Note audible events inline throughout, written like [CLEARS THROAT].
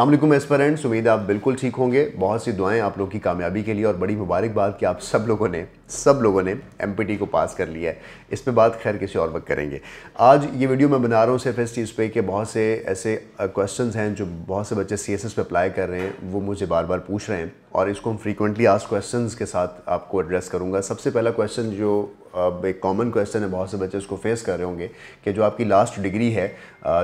Aslam aspirants उम्मीद आप बिल्कुल ठीक होंगे बहुत सी दुआएं आप लोगों की कामयाबी के लिए और बड़ी मुबारकबाद कि आप सब लोगों ने सब लोगों ने एम को पास कर लिया है इस पर बात खैर किसी और वक्त करेंगे आज ये वीडियो मैं बना रहा हूँ सिर्फ इस चीज़ पे कि बहुत से ऐसे क्वेश्चन हैं जो बहुत से बच्चे सी पे अप्लाई कर रहे हैं वो मुझे बार बार पूछ रहे हैं और इसको हम फ्रीकुनटली आज क्वेश्चन के साथ आपको एड्रेस करूँगा सबसे पहला क्वेश्चन जो अब एक कॉमन क्वेश्चन है बहुत से बच्चे उसको फेस कर रहे होंगे कि जो आपकी लास्ट डिग्री है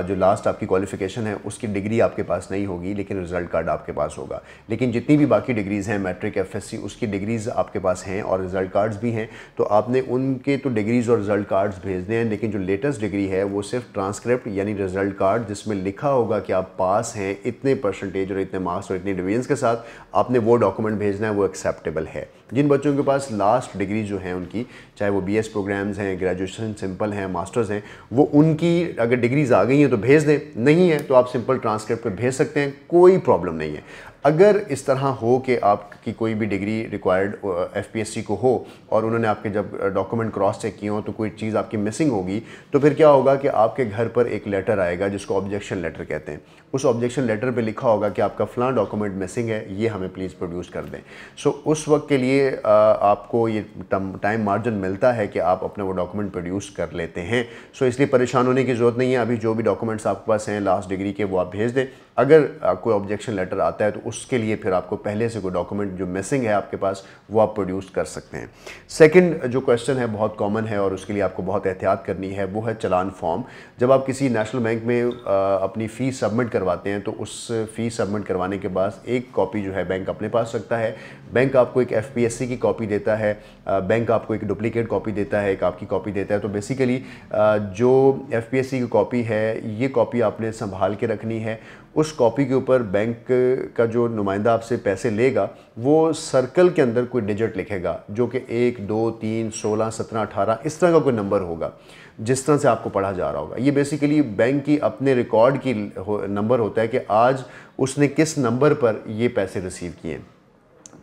जो लास्ट आपकी क्वालिफिकेशन है उसकी डिग्री आपके पास नहीं होगी लेकिन रिजल्ट कार्ड आपके पास होगा लेकिन जितनी भी बाकी डिग्रीज़ हैं मैट्रिक एफ उसकी डिग्रीज़ आपके पास हैं और रिजल्ट कार्ड्स भी हैं तो आपने उनके तो डिग्रीज़ और रिजल्ट कार्ड्स भेजने हैं लेकिन जो लेटेस्ट डिग्री है वो सिर्फ ट्रांसक्रिप्ट यानी रिजल्ट कार्ड जिसमें लिखा होगा कि आप पास हैं इतने परसेंटेज और इतने मार्क्स और इतने डिवीजन के साथ आपने वो डॉक्यूमेंट भेजना है वो एक्सेप्टेबल है जिन बच्चों के पास लास्ट डिग्री जो है उनकी चाहे वो बी बीएस प्रोग्राम्स हैं ग्रेजुएशन सिंपल हैं मास्टर्स हैं वो उनकी अगर डिग्रीज़ आ गई हैं तो भेज दें नहीं है तो आप सिंपल ट्रांसक्रिप्ट पर भेज सकते हैं कोई प्रॉब्लम नहीं है अगर इस तरह हो कि आपकी कोई भी डिग्री रिक्वायर्ड एफ को हो और उन्होंने आपके जब डॉक्यूमेंट क्रॉस चेक किए हों तो कोई चीज़ आपकी मिसिंग होगी तो फिर क्या होगा कि आपके घर पर एक लेटर आएगा जिसको ऑब्जेक्शन लेटर कहते हैं उस ऑब्जेक्शन लेटर पे लिखा होगा कि आपका फ़लाँ डॉक्यूमेंट मिसिंग है ये हमें प्लीज़ प्रोड्यूस कर दें सो so, उस वक्त के लिए आपको ये टाइम मार्जिन मिलता है कि आप अपना वो डॉक्यूमेंट प्रोड्यूस कर लेते हैं सो so, इसलिए परेशान होने की ज़रूरत नहीं है अभी जो भी डॉक्यूमेंट्स आपके पास हैं लास्ट डिग्री के वो आप भेज दें अगर कोई ऑब्जेक्शन लेटर आता है तो उसके लिए फिर आपको पहले से कोई डॉक्यूमेंट जो मिसिंग है आपके पास वो आप प्रोड्यूस कर सकते हैं सेकंड जो क्वेश्चन है बहुत कॉमन है और उसके लिए आपको बहुत एहतियात करनी है वो है चलान फॉर्म जब आप किसी नेशनल बैंक में अपनी फ़ी सबमिट करवाते हैं तो उस फ़ी सबमिट करवाने के बाद एक कॉपी जो है बैंक अपने पास रखता है बैंक आपको एक एफ की कॉपी देता है बैंक आपको एक डुप्लीकेट कॉपी देता है एक आपकी कॉपी देता है तो बेसिकली जो एफ की कॉपी है ये कॉपी आपने संभाल के रखनी है उस कॉपी के ऊपर बैंक का जो नुमाइंदा आपसे पैसे लेगा वो सर्कल के अंदर कोई डिजिट लिखेगा जो कि एक दो तीन सोलह सत्रह अठारह इस तरह का कोई नंबर होगा जिस तरह से आपको पढ़ा जा रहा होगा ये बेसिकली बैंक की अपने रिकॉर्ड की हो, नंबर होता है कि आज उसने किस नंबर पर ये पैसे रिसीव किए हैं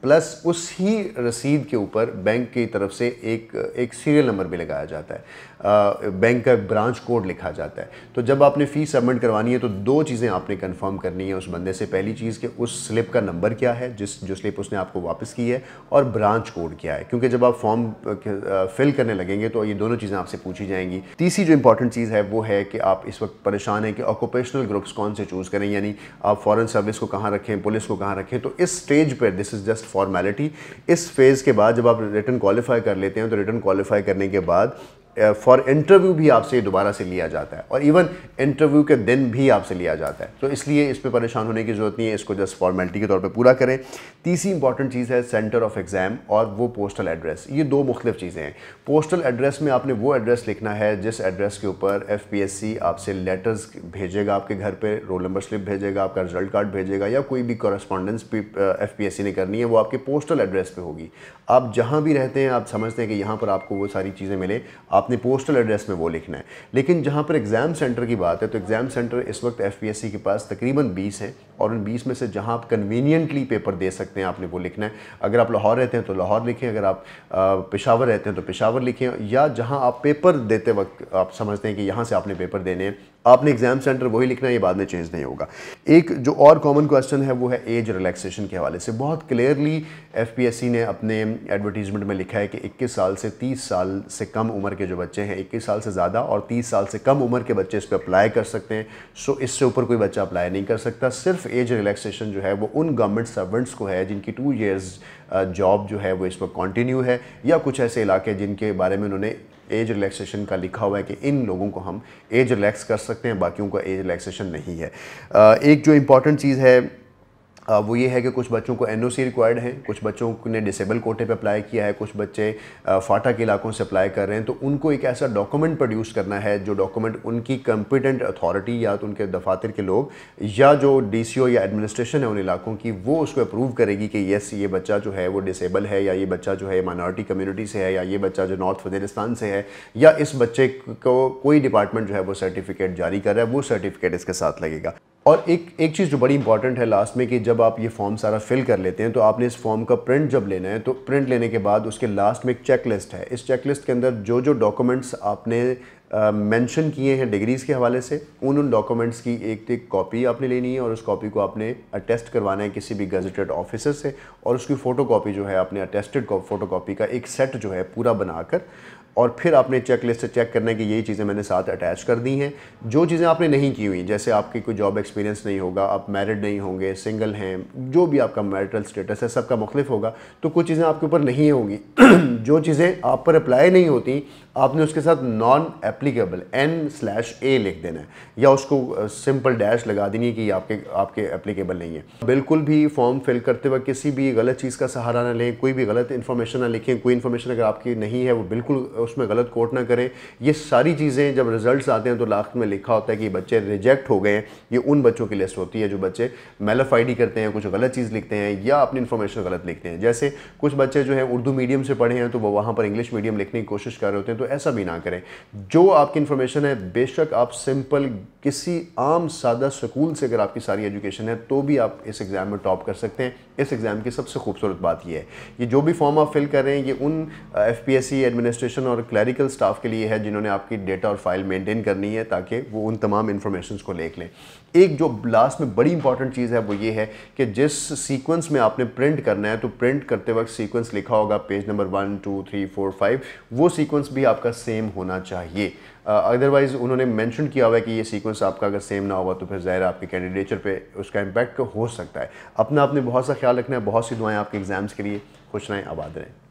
प्लस उस ही रसीद के ऊपर बैंक की तरफ से एक एक सीरियल नंबर भी लगाया जाता है आ, बैंक का ब्रांच कोड लिखा जाता है तो जब आपने फ़ीस सबमिट करवानी है तो दो चीज़ें आपने कंफर्म करनी है उस बंदे से पहली चीज़ कि उस स्लिप का नंबर क्या है जिस जो स्लिप उसने आपको वापस की है और ब्रांच कोड क्या है क्योंकि जब आप फॉर्म फिल करने लगेंगे तो ये दोनों चीज़ें आपसे पूछी जाएंगी तीसरी जो इंपॉर्टेंट चीज़ है वो है कि आप इस वक्त परेशान हैं कि ऑक्यूपेशनल ग्रुप्स कौन से चूज़ करें यानी आप फॉरन सर्विस को कहाँ रखें पुलिस को कहाँ रखें तो इस स्टेज पर दिस इज़ जस्ट फॉर्मेलिटी इस फेज़ के बाद जब आप रिटर्न क्वालिफाई कर लेते हैं तो रिटर्न क्वालिफाई करने के बाद फॉर uh, इंटरव्यू भी आपसे दोबारा से लिया जाता है और इवन इंटरव्यू के दिन भी आपसे लिया जाता है तो इसलिए इस पर परेशान होने की ज़रूरत नहीं है इसको जस्ट फॉर्मेलिटी के तौर पर पूरा करें तीसरी इंपॉर्टेंट चीज़ है सेंटर ऑफ एग्ज़ाम और वो पोस्टल एड्रेस ये दो मुख्तफ चीज़ें हैं पोस्टल एड्रेस में आपने वो एड्रेस लिखना है जिस एड्रेस के ऊपर एफ आपसे लेटर्स भेजेगा आपके घर पर रोल नंबर स्लिप भेजेगा आपका रिजल्ट कार्ड भेजेगा या कोई भी कॉरस्पॉन्डेंस एफ uh, ने करनी है वो आपके पोस्टल एड्रेस पर होगी आप जहाँ भी रहते हैं आप समझते हैं कि यहाँ पर आपको वो सारी चीज़ें मिले आप आपने पोस्टल एड्रेस में वो लिखना है लेकिन जहाँ पर एग्ज़ाम सेंटर की बात है तो एग्ज़ाम सेंटर इस वक्त एफ के पास तकरीबन बीस हैं और उन बीस में से जहाँ आप कन्वीनियंटली पेपर दे सकते हैं आपने वो लिखना है अगर आप लाहौर रहते हैं तो लाहौर लिखें अगर आप पेशावर रहते हैं तो पेशावर लिखें या जहाँ आप पेपर देते वक्त आप समझते हैं कि यहाँ से आपने पेपर देने हैं आपने एग्जाम सेंटर वही लिखना ये बाद में चेंज नहीं होगा एक जो और कॉमन क्वेश्चन है वो है एज रिलैक्सेशन के हवाले से बहुत क्लियरली एफपीएससी ने अपने एडवर्टीजमेंट में लिखा है कि 21 साल से 30 साल से कम उम्र के जो बच्चे हैं 21 साल से ज़्यादा और 30 साल से कम उम्र के बच्चे इस पर अप्लाई कर सकते हैं सो इससे ऊपर कोई बच्चा अप्लाई नहीं कर सकता सिर्फ एज रिलैक्सेशन जो है वो उन गवर्नमेंट सर्वेंट्स को है जिनकी टू ईयर्स जॉब जो है वो इस पर कॉन्टिन्यू है या कुछ ऐसे इलाके जिनके बारे में उन्होंने एज रिलैक्सेशन का लिखा हुआ है कि इन लोगों को हम एज रिलैक्स कर सकते हैं बाकियों का एज रिलैक्सेशन नहीं है एक जो इम्पॉर्टेंट चीज़ है वो ये है कि कुछ बच्चों को एन रिक्वायर्ड हैं कुछ बच्चों ने डिसेबल कोटे पे अप्लाई किया है कुछ बच्चे फाटा के इलाकों से अप्लाई कर रहे हैं तो उनको एक ऐसा डॉक्यूमेंट प्रोड्यूस करना है जो डॉक्यूमेंट उनकी कम्पिटेंट अथॉरिटी या तो उनके दफातर के लोग या जो डी या एडमिनिस्ट्रेशन है उन इलाकों की वो उसको अप्रूव करेगी कि येस ये बच्चा जो है वो डिसेबल है या ये बच्चा जो है माइनॉरिटी कम्यूनिटी से है या ये बच्चा जो नॉर्थ वजेस्तान से है या इस बच्चे को कोई डिपार्टमेंट जो है वो सर्टिफिकेट जारी कर रहा है वो सर्टिफिकेट इसके साथ लगेगा और एक एक चीज़ जो बड़ी इंपॉर्टेंट है लास्ट में कि जब आप ये फॉर्म सारा फिल कर लेते हैं तो आपने इस फॉर्म का प्रिंट जब लेना है तो प्रिंट लेने के बाद उसके लास्ट में एक चेकलिस्ट है इस चेकलिस्ट के अंदर जो जो डॉक्यूमेंट्स आपने मेंशन किए हैं डिग्रीज़ के हवाले से उन उन डॉक्यूमेंट्स की एक एक कॉपी आपने लेनी है और उस कॉपी को आपने अटेस्ट करवाना है किसी भी गजटेड ऑफिसर से और उसकी फ़ोटो जो है आपने अटेस्टेड फोटो का एक सेट जो है पूरा बनाकर और फिर आपने चेक लिस्ट से चेक करना है कि यही चीज़ें मैंने साथ अटैच कर दी हैं जो चीज़ें आपने नहीं की हुई जैसे आपकी कोई जॉब एक्सपीरियंस नहीं होगा आप मैरिड नहीं होंगे सिंगल हैं जो भी आपका मैरिटल स्टेटस है सबका मुख्तफ होगा तो कुछ चीज़ें आपके ऊपर नहीं होंगी [CLEARS THROAT] जो चीज़ें आप पर अप्लाई नहीं होती आपने उसके साथ non applicable N slash A लिख देना है या उसको सिंपल डैश लगा देनी है कि आपके आपके एप्लीकेबल नहीं है बिल्कुल भी फॉर्म फिल करते वक्त किसी भी गलत चीज़ का सहारा ना लें कोई भी गलत इन्फॉर्मेशन ना लिखें कोई इन्फॉर्मेशन अगर आपकी नहीं है वो बिल्कुल उसमें गलत कोट ना करें ये सारी चीज़ें जब रिजल्ट्स आते हैं तो लास्ट में लिखा होता है कि बच्चे रिजेक्ट हो गए हैं ये उन बच्चों की लिस्ट होती है जो बच्चे मेलफ आई करते हैं कुछ गलत चीज़ लिखते हैं या अपनी इन्फॉर्मेशन गलत लिखते हैं जैसे कुछ बच्चे जो हैं उर्दू मीडियम से पढ़े हैं तो वो वहाँ पर इंग्लिश मीडियम लिखने की कोशिश कर रहे होते हैं तो ऐसा भी ना करें जो आपकी इन्फॉर्मेशन है बेशक आप सिंपल किसी आम सादा स्कूल से अगर आपकी सारी एजुकेशन है तो भी आप इस एग्ज़ाम में टॉप कर सकते हैं इस एग्ज़ाम की सबसे खूबसूरत बात यह है ये जो भी फॉर्म आप फिल कर रहे हैं ये उन F P S C administration और और क्लरिकल स्टाफ के लिए है जिन्होंने आपकी डेटा और फाइल मेंटेन करनी है ताकि वो उन तमाम इन्फॉर्मेशन को लेख लें एक जो लास्ट में बड़ी इंपॉर्टेंट चीज़ है वो ये है कि जिस सीक्वेंस में आपने प्रिंट करना है तो प्रिंट करते वक्त सीक्वेंस लिखा होगा page number one two three four five वो सीक्वेंस भी आपका सेम होना चाहिए अदरवाइज़ uh, उन्होंने मेंशन किया हुआ है कि ये सीक्वेंस आपका अगर सेम ना हुआ तो फिर ज़ाहिर आपके कैंडिडेचर पे उसका इम्पैक्ट हो सकता है अपना आपने बहुत सा ख्याल रखना है बहुत सी दुआएं आपके एग्ज़ाम्स के लिए खुश रहें आबाद रहें